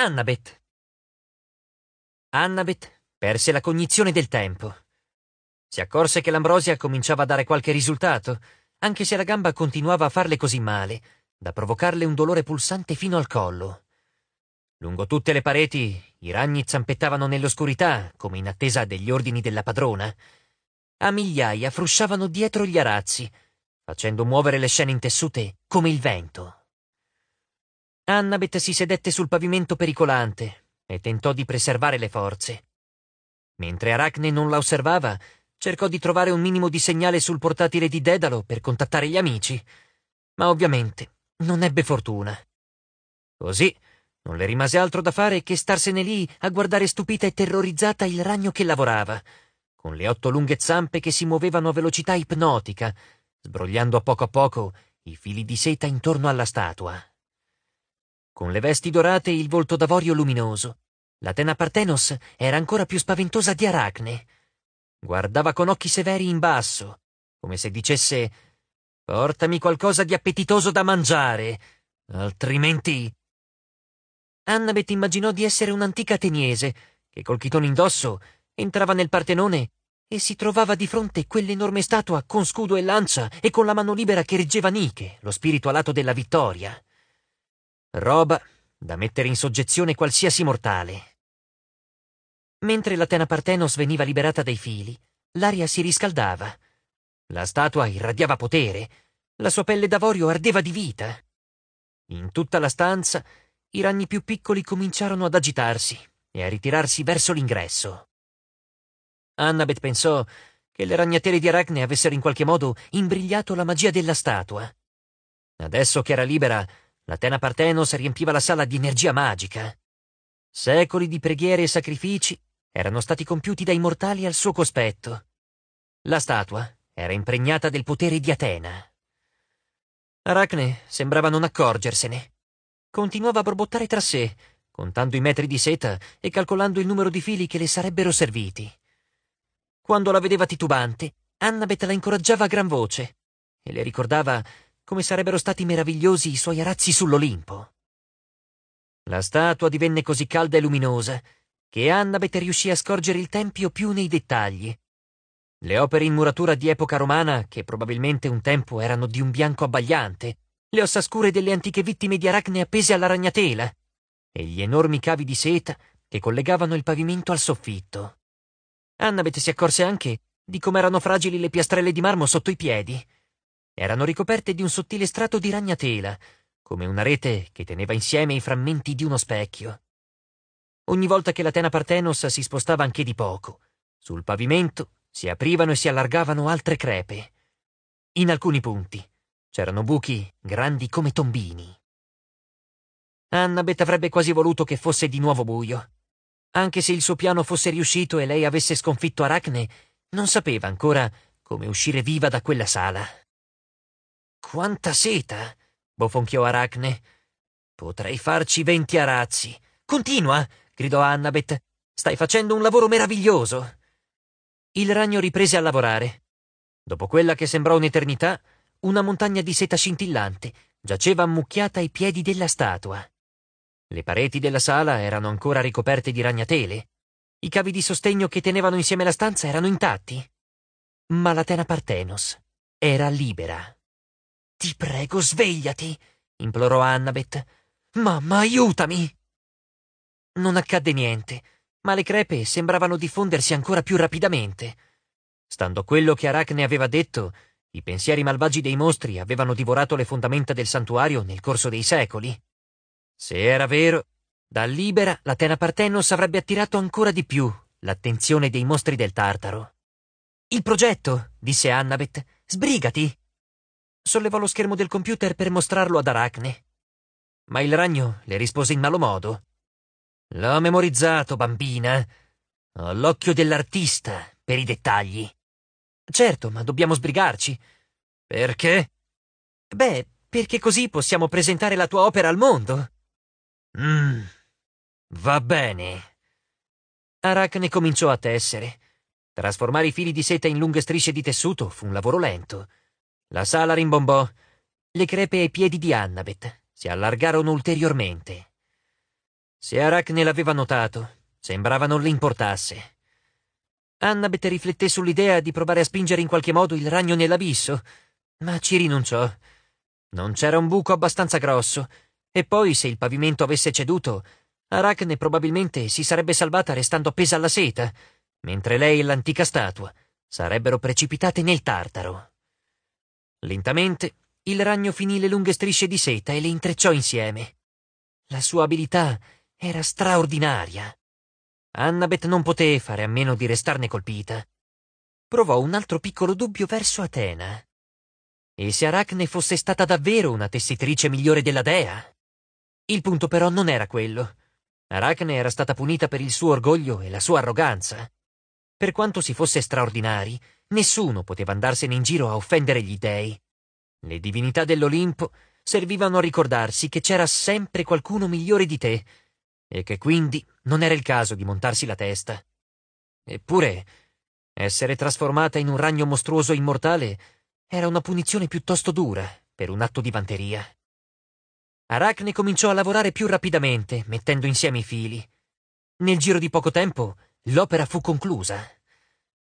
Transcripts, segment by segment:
Annabeth. Annabeth perse la cognizione del tempo. Si accorse che l'ambrosia cominciava a dare qualche risultato, anche se la gamba continuava a farle così male, da provocarle un dolore pulsante fino al collo. Lungo tutte le pareti i ragni zampettavano nell'oscurità, come in attesa degli ordini della padrona. A migliaia frusciavano dietro gli arazzi, facendo muovere le scene intessute come il vento. Annabeth si sedette sul pavimento pericolante e tentò di preservare le forze. Mentre Aracne non la osservava, cercò di trovare un minimo di segnale sul portatile di Dedalo per contattare gli amici, ma ovviamente non ebbe fortuna. Così non le rimase altro da fare che starsene lì a guardare stupita e terrorizzata il ragno che lavorava, con le otto lunghe zampe che si muovevano a velocità ipnotica, sbrogliando a poco a poco i fili di seta intorno alla statua con le vesti dorate e il volto d'avorio luminoso. La Partenos era ancora più spaventosa di Aracne. Guardava con occhi severi in basso, come se dicesse Portami qualcosa di appetitoso da mangiare, altrimenti... Annabeth immaginò di essere un'antica ateniese, che col chitone indosso entrava nel Partenone e si trovava di fronte quell'enorme statua con scudo e lancia e con la mano libera che reggeva Nike, lo spirito alato della vittoria. Roba da mettere in soggezione qualsiasi mortale. Mentre la Partenos veniva liberata dai fili, l'aria si riscaldava. La statua irradiava potere, la sua pelle d'avorio ardeva di vita. In tutta la stanza i ragni più piccoli cominciarono ad agitarsi e a ritirarsi verso l'ingresso. Annabeth pensò che le ragnatele di Arachne avessero in qualche modo imbrigliato la magia della statua. Adesso che era libera, l'Atena Partenos riempiva la sala di energia magica. Secoli di preghiere e sacrifici erano stati compiuti dai mortali al suo cospetto. La statua era impregnata del potere di Atena. Aracne sembrava non accorgersene. Continuava a borbottare tra sé, contando i metri di seta e calcolando il numero di fili che le sarebbero serviti. Quando la vedeva titubante, Annabeth la incoraggiava a gran voce e le ricordava come sarebbero stati meravigliosi i suoi arazzi sull'Olimpo. La statua divenne così calda e luminosa che Annabeth riuscì a scorgere il tempio più nei dettagli. Le opere in muratura di epoca romana, che probabilmente un tempo erano di un bianco abbagliante, le ossa scure delle antiche vittime di Aracne appese alla ragnatela, e gli enormi cavi di seta che collegavano il pavimento al soffitto. Annabeth si accorse anche di come erano fragili le piastrelle di marmo sotto i piedi, erano ricoperte di un sottile strato di ragnatela, come una rete che teneva insieme i frammenti di uno specchio. Ogni volta che la tena Partenos si spostava anche di poco, sul pavimento si aprivano e si allargavano altre crepe. In alcuni punti c'erano buchi grandi come tombini. Annabeth avrebbe quasi voluto che fosse di nuovo buio. Anche se il suo piano fosse riuscito e lei avesse sconfitto Aracne, non sapeva ancora come uscire viva da quella sala. Quanta seta! bofonchiò Aracne. Potrei farci venti arazzi. Continua! gridò Annabeth. Stai facendo un lavoro meraviglioso. Il ragno riprese a lavorare. Dopo quella che sembrò un'eternità, una montagna di seta scintillante giaceva ammucchiata ai piedi della statua. Le pareti della sala erano ancora ricoperte di ragnatele. I cavi di sostegno che tenevano insieme la stanza erano intatti. Ma la tena Partenos era libera. Ti prego, svegliati, implorò Annabeth. Mamma, aiutami! Non accadde niente, ma le crepe sembravano diffondersi ancora più rapidamente. Stando a quello che Arachne aveva detto, i pensieri malvagi dei mostri avevano divorato le fondamenta del santuario nel corso dei secoli. Se era vero, da libera la Tena Partenos avrebbe attirato ancora di più l'attenzione dei mostri del Tartaro. Il progetto, disse Annabeth, sbrigati! sollevò lo schermo del computer per mostrarlo ad Aracne. Ma il ragno le rispose in malo modo. L'ho memorizzato, bambina. Ho l'occhio dell'artista per i dettagli. Certo, ma dobbiamo sbrigarci. Perché? Beh, perché così possiamo presentare la tua opera al mondo. Mm, va bene. Aracne cominciò a tessere. Trasformare i fili di seta in lunghe strisce di tessuto fu un lavoro lento. La sala rimbombò. Le crepe ai piedi di Annabeth si allargarono ulteriormente. Se Arachne l'aveva notato, sembrava non le importasse. Annabeth rifletté sull'idea di provare a spingere in qualche modo il ragno nell'abisso, ma ci rinunciò. Non c'era un buco abbastanza grosso, e poi se il pavimento avesse ceduto, Arachne probabilmente si sarebbe salvata restando appesa alla seta, mentre lei e l'antica statua sarebbero precipitate nel tartaro. Lentamente il ragno finì le lunghe strisce di seta e le intrecciò insieme. La sua abilità era straordinaria. Annabeth non poté fare a meno di restarne colpita. Provò un altro piccolo dubbio verso Atena. E se Arachne fosse stata davvero una tessitrice migliore della dea? Il punto però non era quello. Arachne era stata punita per il suo orgoglio e la sua arroganza. Per quanto si fosse straordinari, Nessuno poteva andarsene in giro a offendere gli dei. Le divinità dell'Olimpo servivano a ricordarsi che c'era sempre qualcuno migliore di te e che quindi non era il caso di montarsi la testa. Eppure, essere trasformata in un ragno mostruoso immortale era una punizione piuttosto dura per un atto di vanteria. Aracne cominciò a lavorare più rapidamente, mettendo insieme i fili. Nel giro di poco tempo, l'opera fu conclusa.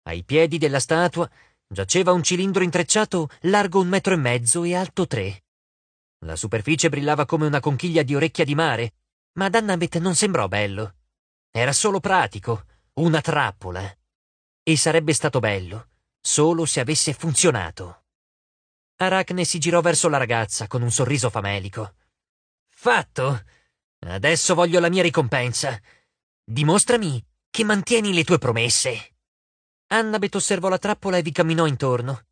Ai piedi della statua giaceva un cilindro intrecciato largo un metro e mezzo e alto tre. La superficie brillava come una conchiglia di orecchia di mare, ma ad Annabeth non sembrò bello. Era solo pratico, una trappola. E sarebbe stato bello solo se avesse funzionato. Aracne si girò verso la ragazza con un sorriso famelico. Fatto! Adesso voglio la mia ricompensa. Dimostrami che mantieni le tue promesse. Annabeth osservò la trappola e vi camminò intorno.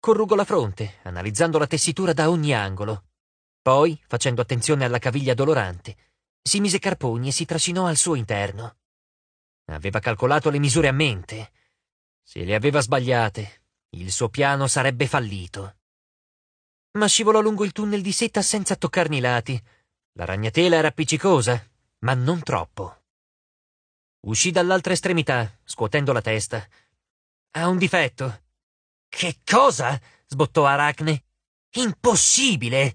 Corrugò la fronte, analizzando la tessitura da ogni angolo. Poi, facendo attenzione alla caviglia dolorante, si mise carponi e si trascinò al suo interno. Aveva calcolato le misure a mente. Se le aveva sbagliate, il suo piano sarebbe fallito. Ma scivolò lungo il tunnel di seta senza toccarne i lati. La ragnatela era appiccicosa, ma non troppo. Uscì dall'altra estremità, scuotendo la testa, ha un difetto. Che cosa? sbottò Aracne. Impossibile!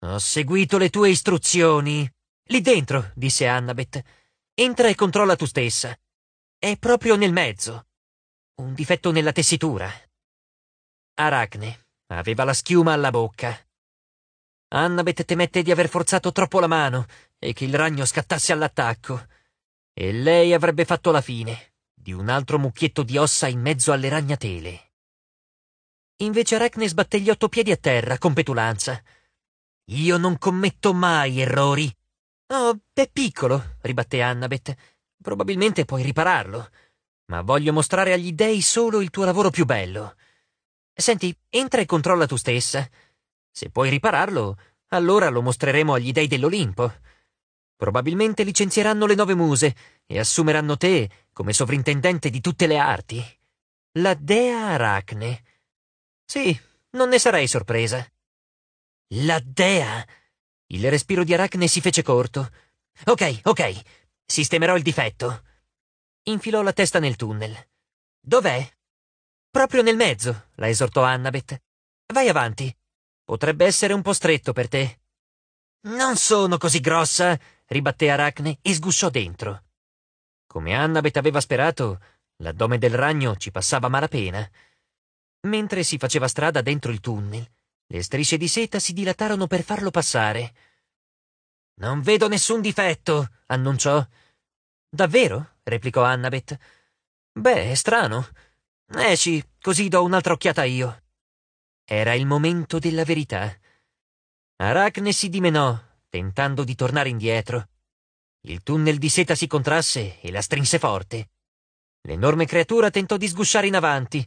Ho seguito le tue istruzioni. Lì dentro, disse Annabeth. Entra e controlla tu stessa. È proprio nel mezzo. Un difetto nella tessitura. Aracne aveva la schiuma alla bocca. Annabeth temette di aver forzato troppo la mano e che il ragno scattasse all'attacco. E lei avrebbe fatto la fine di un altro mucchietto di ossa in mezzo alle ragnatele. Invece Arachne sbatte gli otto piedi a terra con petulanza. Io non commetto mai errori. Oh, è piccolo, ribatté Annabeth. Probabilmente puoi ripararlo. Ma voglio mostrare agli dèi solo il tuo lavoro più bello. Senti, entra e controlla tu stessa. Se puoi ripararlo, allora lo mostreremo agli dèi dell'Olimpo. Probabilmente licenzieranno le nove muse e assumeranno te come sovrintendente di tutte le arti. La dea Aracne. Sì, non ne sarei sorpresa. La dea! Il respiro di Aracne si fece corto. Ok, ok, sistemerò il difetto. Infilò la testa nel tunnel. Dov'è? Proprio nel mezzo, la esortò Annabeth. Vai avanti. Potrebbe essere un po' stretto per te. Non sono così grossa, ribatté Aracne e sgussò dentro. Come Annabeth aveva sperato, l'addome del ragno ci passava malapena. Mentre si faceva strada dentro il tunnel, le strisce di seta si dilatarono per farlo passare. Non vedo nessun difetto, annunciò. Davvero? replicò Annabeth. Beh, è strano. Esci, eh così do un'altra occhiata io. Era il momento della verità. Aracne si dimenò, tentando di tornare indietro. Il tunnel di seta si contrasse e la strinse forte. L'enorme creatura tentò di sgusciare in avanti,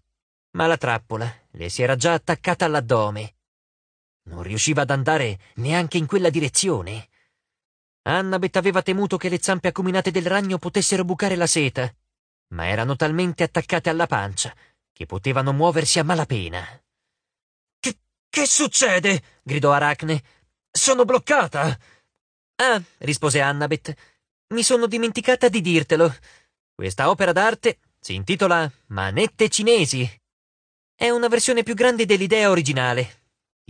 ma la trappola le si era già attaccata all'addome. Non riusciva ad andare neanche in quella direzione. Annabeth aveva temuto che le zampe acuminate del ragno potessero bucare la seta, ma erano talmente attaccate alla pancia che potevano muoversi a malapena. Che, che succede? gridò Aracne, sono bloccata! Ah, rispose Annabeth, mi sono dimenticata di dirtelo. Questa opera d'arte si intitola Manette cinesi. È una versione più grande dell'idea originale.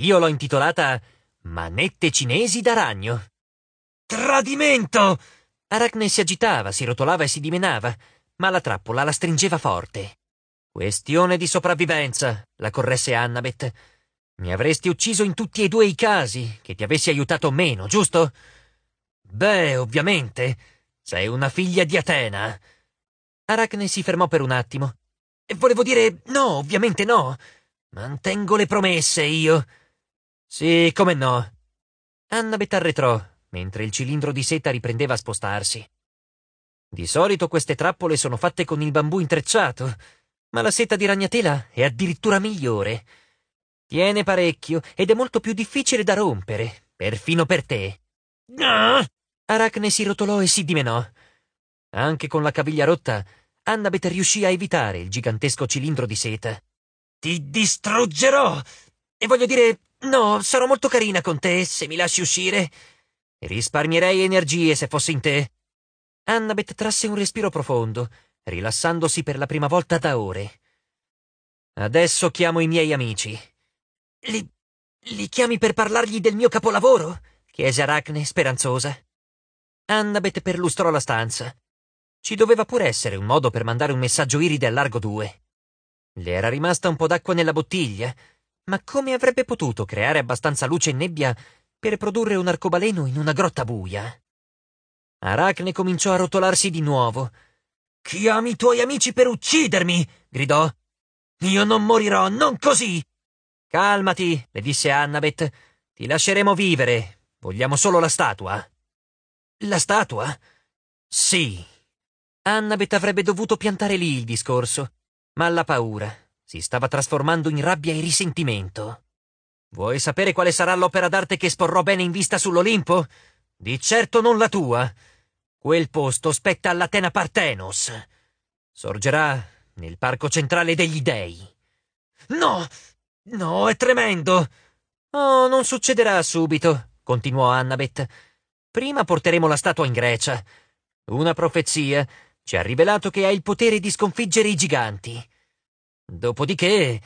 Io l'ho intitolata Manette cinesi da ragno. Tradimento! Aracne si agitava, si rotolava e si dimenava, ma la trappola la stringeva forte. Questione di sopravvivenza, la corresse Annabeth. Mi avresti ucciso in tutti e due i casi, che ti avessi aiutato meno, giusto? Beh, ovviamente. Sei una figlia di Atena. Aracne si fermò per un attimo. Volevo dire no, ovviamente no. Mantengo le promesse io. Sì, come no. Annabeth arretrò, mentre il cilindro di seta riprendeva a spostarsi. Di solito queste trappole sono fatte con il bambù intrecciato, ma la seta di ragnatela è addirittura migliore. Tiene parecchio ed è molto più difficile da rompere, perfino per te. Ah! Aracne si rotolò e si dimenò. Anche con la caviglia rotta, Annabeth riuscì a evitare il gigantesco cilindro di seta. Ti distruggerò! E voglio dire, no, sarò molto carina con te se mi lasci uscire. Risparmierei energie se fossi in te. Annabeth trasse un respiro profondo, rilassandosi per la prima volta da ore. Adesso chiamo i miei amici. Li, li chiami per parlargli del mio capolavoro? chiese Aracne, speranzosa. Annabeth perlustrò la stanza. Ci doveva pure essere un modo per mandare un messaggio iride a largo due. Le era rimasta un po' d'acqua nella bottiglia, ma come avrebbe potuto creare abbastanza luce e nebbia per produrre un arcobaleno in una grotta buia? Aracne cominciò a rotolarsi di nuovo. Chiami i tuoi amici per uccidermi! gridò. Io non morirò, non così! Calmati, le disse Annabeth. Ti lasceremo vivere. Vogliamo solo la statua. La statua? Sì. Annabeth avrebbe dovuto piantare lì il discorso, ma la paura si stava trasformando in rabbia e risentimento. Vuoi sapere quale sarà l'opera d'arte che esporrò bene in vista sull'Olimpo? Di certo non la tua. Quel posto spetta all'Atena Partenos. Sorgerà nel parco centrale degli dei. No, No, è tremendo. Oh, non succederà subito, continuò Annabeth. Prima porteremo la statua in Grecia. Una profezia ci ha rivelato che ha il potere di sconfiggere i giganti. Dopodiché.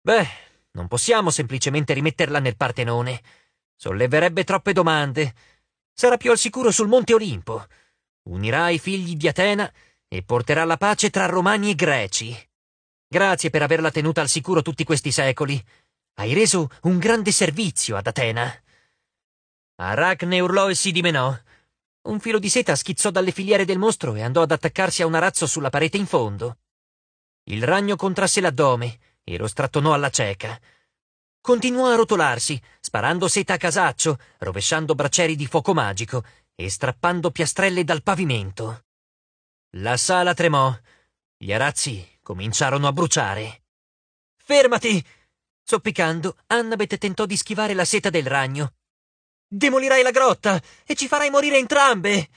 Beh, non possiamo semplicemente rimetterla nel Partenone. Solleverebbe troppe domande. Sarà più al sicuro sul Monte Olimpo. Unirà i figli di Atena e porterà la pace tra romani e greci. Grazie per averla tenuta al sicuro tutti questi secoli. Hai reso un grande servizio ad Atena. Aracne urlò e si dimenò. Un filo di seta schizzò dalle filiere del mostro e andò ad attaccarsi a un arazzo sulla parete in fondo. Il ragno contrasse l'addome e lo strattonò alla cieca. Continuò a rotolarsi, sparando seta a casaccio, rovesciando braccieri di fuoco magico e strappando piastrelle dal pavimento. La sala tremò. Gli arazzi cominciarono a bruciare. Fermati! Zoppicando, Annabeth tentò di schivare la seta del ragno. Demolirai la grotta e ci farai morire entrambe!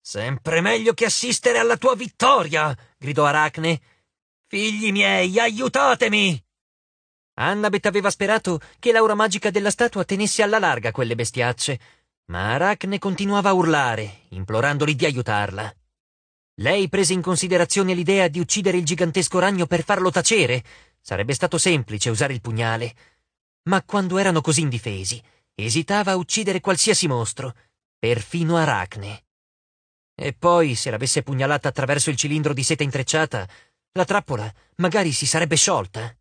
Sempre meglio che assistere alla tua vittoria! gridò Aracne. Figli miei, aiutatemi! Annabeth aveva sperato che l'aura magica della statua tenesse alla larga quelle bestiacce, ma Aracne continuava a urlare, implorandoli di aiutarla. Lei prese in considerazione l'idea di uccidere il gigantesco ragno per farlo tacere. Sarebbe stato semplice usare il pugnale. Ma quando erano così indifesi, esitava a uccidere qualsiasi mostro, perfino Aracne. E poi, se l'avesse pugnalata attraverso il cilindro di seta intrecciata, la trappola magari si sarebbe sciolta.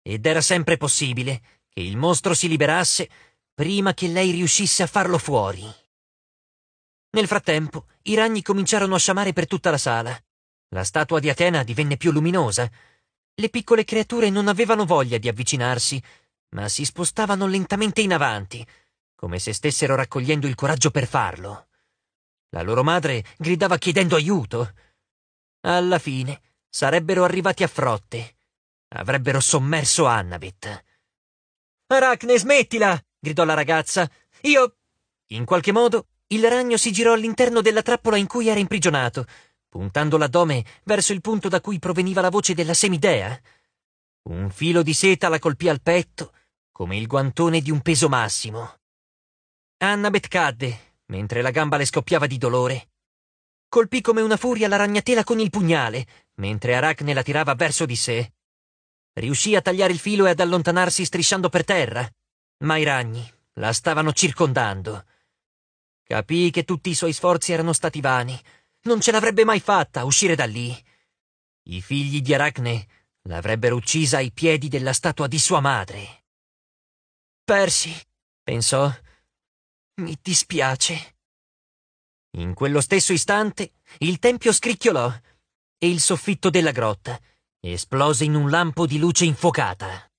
Ed era sempre possibile che il mostro si liberasse prima che lei riuscisse a farlo fuori. Nel frattempo, i ragni cominciarono a sciamare per tutta la sala. La statua di Atena divenne più luminosa. Le piccole creature non avevano voglia di avvicinarsi, ma si spostavano lentamente in avanti, come se stessero raccogliendo il coraggio per farlo. La loro madre gridava chiedendo aiuto. Alla fine sarebbero arrivati a frotte. Avrebbero sommerso Annabeth. Aracne, smettila! gridò la ragazza. Io. In qualche modo il ragno si girò all'interno della trappola in cui era imprigionato, puntando l'addome verso il punto da cui proveniva la voce della semidea. Un filo di seta la colpì al petto, come il guantone di un peso massimo. Annabeth cadde, mentre la gamba le scoppiava di dolore. Colpì come una furia la ragnatela con il pugnale, mentre Arachne la tirava verso di sé. Riuscì a tagliare il filo e ad allontanarsi strisciando per terra, ma i ragni la stavano circondando. Capì che tutti i suoi sforzi erano stati vani. Non ce l'avrebbe mai fatta uscire da lì. I figli di Aracne l'avrebbero uccisa ai piedi della statua di sua madre. Persi, pensò, mi dispiace. In quello stesso istante il tempio scricchiolò e il soffitto della grotta esplose in un lampo di luce infuocata.